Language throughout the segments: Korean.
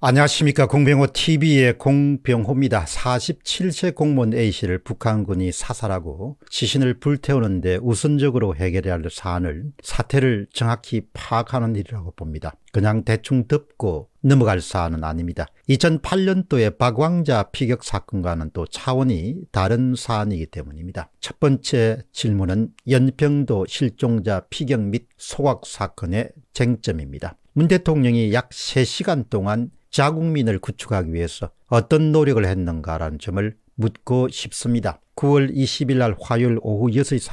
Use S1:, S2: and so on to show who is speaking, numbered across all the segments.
S1: 안녕하십니까 공병호 TV의 공병호입니다. 47세 공무원 A씨를 북한군이 사살하고 시신을 불태우는데 우선적으로 해결해야 할 사안을 사태를 정확히 파악하는 일이라고 봅니다. 그냥 대충 덮고 넘어갈 사안은 아닙니다. 2 0 0 8년도에 박왕자 피격 사건과는 또 차원이 다른 사안이기 때문입니다. 첫 번째 질문은 연평도 실종자 피격 및 소각 사건의 쟁점입니다. 문 대통령이 약 3시간 동안 자국민을 구축하기 위해서 어떤 노력을 했는가라는 점을 묻고 싶습니다. 9월 20일 날 화요일 오후 6시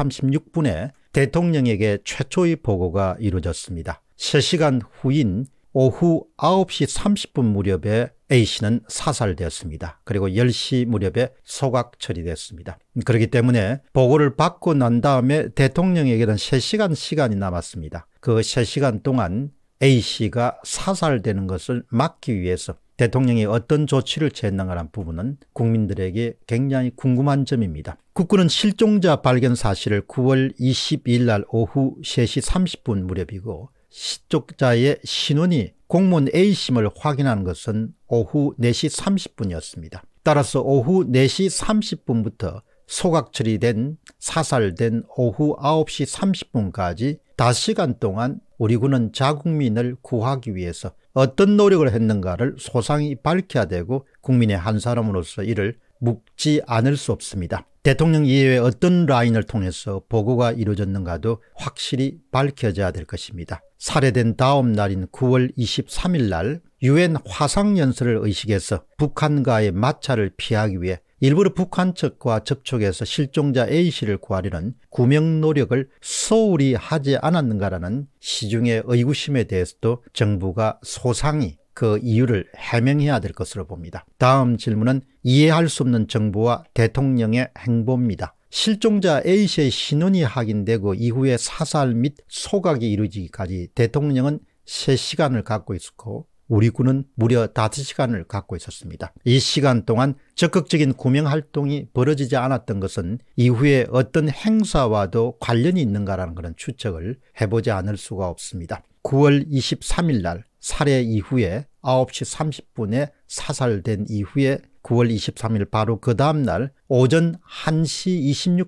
S1: 36분에 대통령에게 최초의 보고가 이루어졌습니다. 3시간 후인 오후 9시 30분 무렵에 A씨는 사살되었습니다. 그리고 10시 무렵에 소각 처리됐습니다. 그렇기 때문에 보고를 받고 난 다음에 대통령에게는 3시간 시간이 남았습니다. 그 3시간 동안 A씨가 사살되는 것을 막기 위해서 대통령이 어떤 조치를 취했는가란 부분은 국민들에게 굉장히 궁금한 점입니다. 국군은 실종자 발견 사실을 9월 22일 날 오후 3시 30분 무렵이고 실종자의 신원이 공무원 A심을 확인한 것은 오후 4시 30분이었습니다. 따라서 오후 4시 30분부터 소각 처리된 사살된 오후 9시 30분까지 다시간 동안 우리 군은 자국민을 구하기 위해서 어떤 노력을 했는가를 소상히 밝혀야 되고 국민의 한 사람으로서 이를 묵지 않을 수 없습니다. 대통령 이외에 어떤 라인을 통해서 보고가 이루어졌는가도 확실히 밝혀져야 될 것입니다. 살해된 다음 날인 9월 23일 날 유엔 화상연설을 의식해서 북한과의 마찰을 피하기 위해 일부러 북한 측과 접촉해서 실종자 A씨를 구하려는 구명 노력을 소홀히 하지 않았는가라는 시중의 의구심에 대해서도 정부가 소상히 그 이유를 해명해야 될 것으로 봅니다. 다음 질문은 이해할 수 없는 정부와 대통령의 행보입니다. 실종자 A씨의 신원이 확인되고 이후에 사살 및 소각이 이루어지기까지 대통령은 3시간을 갖고 있었고 우리 군은 무려 5시간을 갖고 있었습니다. 이 시간 동안 적극적인 구명활동이 벌어지지 않았던 것은 이후에 어떤 행사와도 관련이 있는가라는 그런 추측을 해보지 않을 수가 없습니다. 9월 23일 날 살해 이후에 9시 30분에 사살된 이후에 9월 23일 바로 그 다음날 오전 1시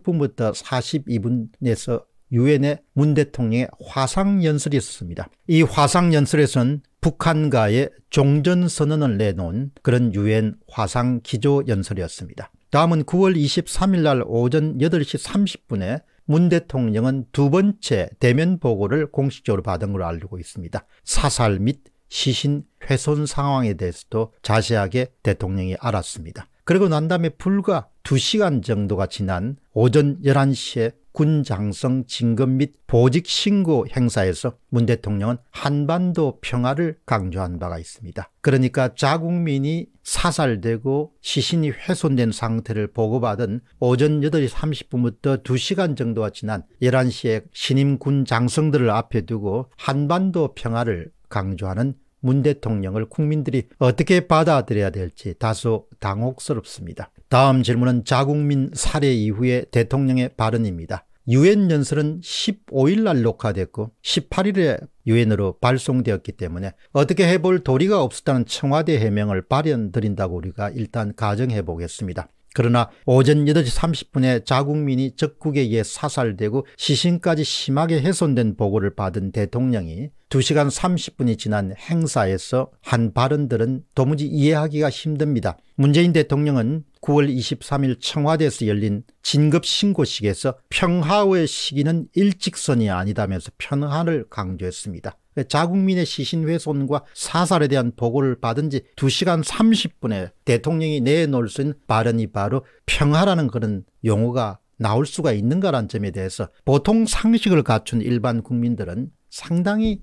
S1: 26분부터 42분에서 유엔의 문 대통령의 화상연설이 있었습니다. 이 화상연설에서는 북한과의 종전선언을 내놓은 그런 유엔 화상기조연설이었습니다. 다음은 9월 23일 날 오전 8시 30분에 문 대통령은 두 번째 대면 보고를 공식적으로 받은 걸로 알고 있습니다. 사살 및 시신 훼손 상황에 대해서도 자세하게 대통령이 알았습니다. 그리고 난 다음에 불과 2시간 정도가 지난 오전 11시에 군장성 진급 및 보직 신고 행사에서 문 대통령은 한반도 평화를 강조한 바가 있습니다. 그러니까 자국민이 사살되고 시신이 훼손된 상태를 보고받은 오전 8시 30분부터 2시간 정도가 지난 11시에 신임 군 장성들을 앞에 두고 한반도 평화를 강조하는 문 대통령을 국민들이 어떻게 받아들여야 될지 다소 당혹스럽습니다. 다음 질문은 자국민 살해 이후의 대통령의 발언입니다. 유엔 연설은 15일 날 녹화됐고 18일에 유엔으로 발송되었기 때문에 어떻게 해볼 도리가 없었다는 청와대 해명을 발현드린다고 우리가 일단 가정해 보겠습니다. 그러나 오전 8시 30분에 자국민이 적국에 의해 사살되고 시신까지 심하게 훼손된 보고를 받은 대통령이 2시간 30분이 지난 행사에서 한 발언들은 도무지 이해하기가 힘듭니다. 문재인 대통령은 9월 23일 청와대에서 열린 진급신고식에서 평화의 시기는 일직선이 아니다면서 평화를 강조했습니다. 자국민의 시신훼손과 사살에 대한 보고를 받은 지 2시간 30분에 대통령이 내놓을 수 있는 발언이 바로 평화라는 그런 용어가 나올 수가 있는가라는 점에 대해서 보통 상식을 갖춘 일반 국민들은 상당히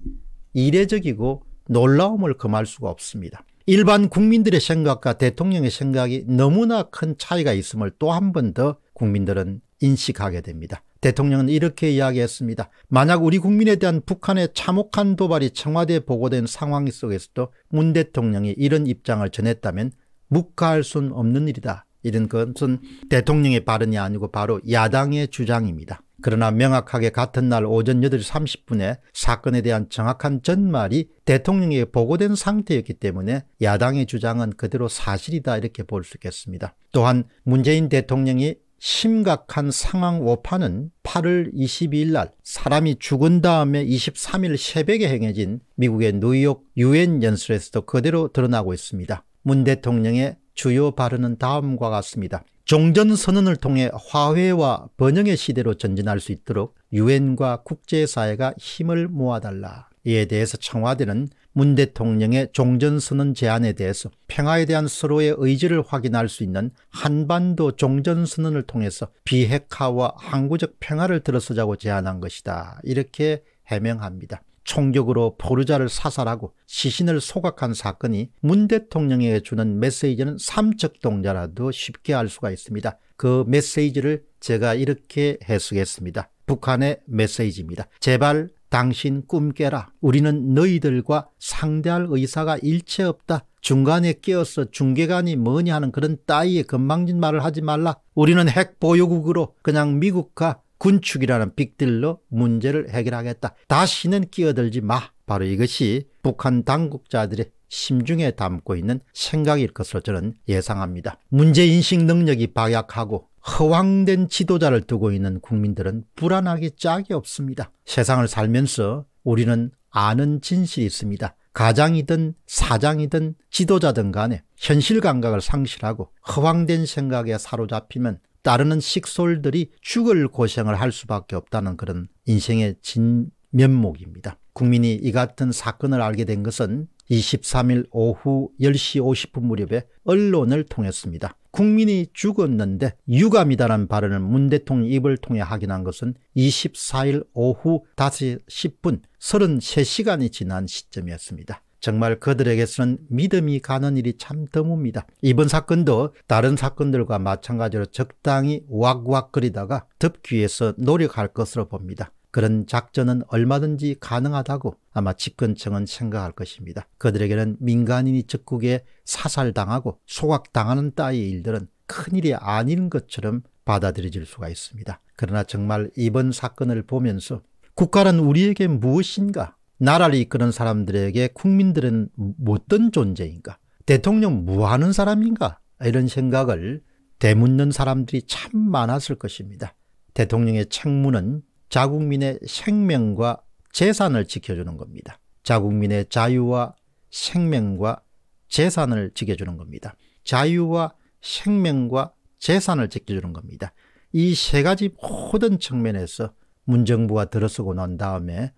S1: 이례적이고 놀라움을 금할 수가 없습니다. 일반 국민들의 생각과 대통령의 생각이 너무나 큰 차이가 있음을 또 한 번 더 국민들은 인식하게 됩니다. 대통령은 이렇게 이야기했습니다. 만약 우리 국민에 대한 북한의 참혹한 도발이 청와대에 보고된 상황 속에서도 문 대통령이 이런 입장을 전했다면 묵과할 수는 없는 일이다. 이런 것은 대통령의 발언이 아니고 바로 야당의 주장입니다. 그러나 명확하게 같은 날 오전 8시 30분에 사건에 대한 정확한 전말이 대통령에게 보고된 상태였기 때문에 야당의 주장은 그대로 사실이다 이렇게 볼 수 있겠습니다. 또한 문재인 대통령이 심각한 상황 오판은 8월 22일 날 사람이 죽은 다음에 23일 새벽에 행해진 미국의 뉴욕 유엔 연설에서도 그대로 드러나고 있습니다. 문 대통령의 주요 발언은 다음과 같습니다. 종전 선언을 통해 화해와 번영의 시대로 전진할 수 있도록 유엔과 국제사회가 힘을 모아달라. 이에 대해서 청와대는 문 대통령의 종전선언 제안에 대해서 평화에 대한 서로의 의지를 확인할 수 있는 한반도 종전선언을 통해서 비핵화와 항구적 평화를 들어서자고 제안한 것이다. 이렇게 해명합니다. 총격으로 포르자를 사살하고 시신을 소각한 사건이 문 대통령에게 주는 메시지는 삼척동자라도 쉽게 알 수가 있습니다. 그 메시지를 제가 이렇게 해석했습니다. 북한의 메시지입니다. 제발 당신 꿈 깨라. 우리는 너희들과 상대할 의사가 일체 없다. 중간에 끼어서 중계관이 뭐냐 하는 그런 따위의 건방진 말을 하지 말라. 우리는 핵보유국으로 그냥 미국과 군축이라는 빅딜로 문제를 해결하겠다. 다시는 끼어들지 마. 바로 이것이 북한 당국자들의 심중에 담고 있는 생각일 것으로 저는 예상합니다. 문제인식 능력이 박약하고 허황된 지도자를 두고 있는 국민들은 불안하기 짝이 없습니다. 세상을 살면서 우리는 아는 진실이 있습니다. 가장이든 사장이든 지도자든 간에 현실 감각을 상실하고 허황된 생각에 사로잡히면 따르는 식솔들이 죽을 고생을 할 수밖에 없다는 그런 인생의 진면목입니다. 국민이 이 같은 사건을 알게 된 것은 23일 오후 10시 50분 무렵에 언론을 통했습니다. 국민이 죽었는데 유감이다라는 발언을 문 대통령 입을 통해 확인한 것은 24일 오후 5시 10분 33시간이 지난 시점이었습니다. 정말 그들에게서는 믿음이 가는 일이 참 드뭅니다. 이번 사건도 다른 사건들과 마찬가지로 적당히 왁왁거리다가 덮기위해서 노력할 것으로 봅니다. 그런 작전은 얼마든지 가능하다고 아마 집권청은 생각할 것입니다. 그들에게는 민간인이 적국에 사살당하고 소각당하는 따위의 일들은 큰일이 아닌 것처럼 받아들여질 수가 있습니다. 그러나 정말 이번 사건을 보면서 국가란 우리에게 무엇인가 나라를 이끄는 사람들에게 국민들은 뭐 어떤 존재인가? 대통령 뭐 하는 사람인가? 이런 생각을 되묻는 사람들이 참 많았을 것입니다. 대통령의 책무는 자국민의 생명과 재산을 지켜주는 겁니다. 자국민의 자유와 생명과 재산을 지켜주는 겁니다. 자유와 생명과 재산을 지켜주는 겁니다. 이 세 가지 모든 측면에서 문정부가 들어서고 난 다음에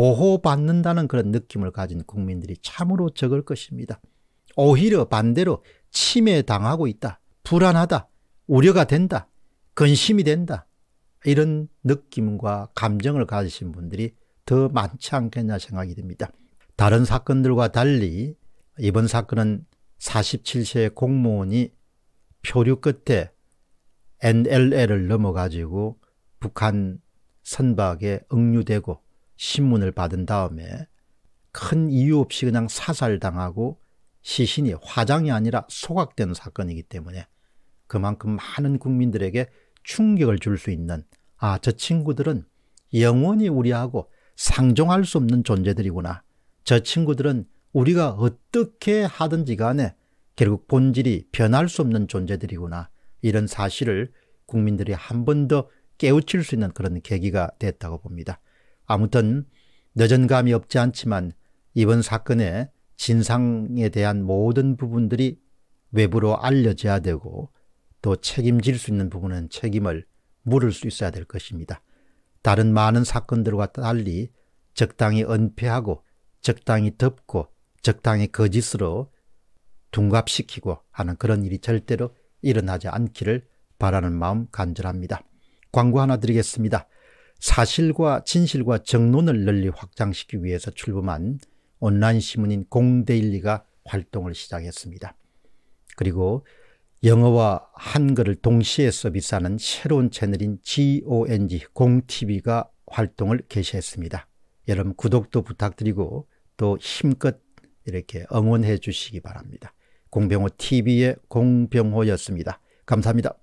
S1: 보호받는다는 그런 느낌을 가진 국민들이 참으로 적을 것입니다. 오히려 반대로 침해당하고 있다. 불안하다. 우려가 된다. 근심이 된다. 이런 느낌과 감정을 가지신 분들이 더 많지 않겠냐 생각이 듭니다. 다른 사건들과 달리 이번 사건은 47세 공무원이 표류 끝에 NLL을 넘어가지고 북한 선박에 억류되고 신문을 받은 다음에 큰 이유 없이 그냥 사살당하고 시신이 화장이 아니라 소각된 사건이기 때문에 그만큼 많은 국민들에게 충격을 줄 수 있는 아, 저 친구들은 영원히 우리하고 상종할 수 없는 존재들이구나. 저 친구들은 우리가 어떻게 하든지 간에 결국 본질이 변할 수 없는 존재들이구나. 이런 사실을 국민들이 한 번 더 깨우칠 수 있는 그런 계기가 됐다고 봅니다. 아무튼 여전감이 없지 않지만 이번 사건의 진상에 대한 모든 부분들이 외부로 알려져야 되고 또 책임질 수 있는 부분은 책임을 물을 수 있어야 될 것입니다. 다른 많은 사건들과 달리 적당히 은폐하고 적당히 덮고 적당히 거짓으로 둔갑시키고 하는 그런 일이 절대로 일어나지 않기를 바라는 마음 간절합니다. 광고 하나 드리겠습니다. 사실과 진실과 정론을 널리 확장시키기 위해서 출범한 온라인 신문인 공데일리가 활동을 시작했습니다. 그리고 영어와 한글을 동시에 서비스하는 새로운 채널인 GONG 공TV가 활동을 개시했습니다. 여러분 구독도 부탁드리고 또 힘껏 이렇게 응원해 주시기 바랍니다. 공병호 TV의 공병호였습니다. 감사합니다.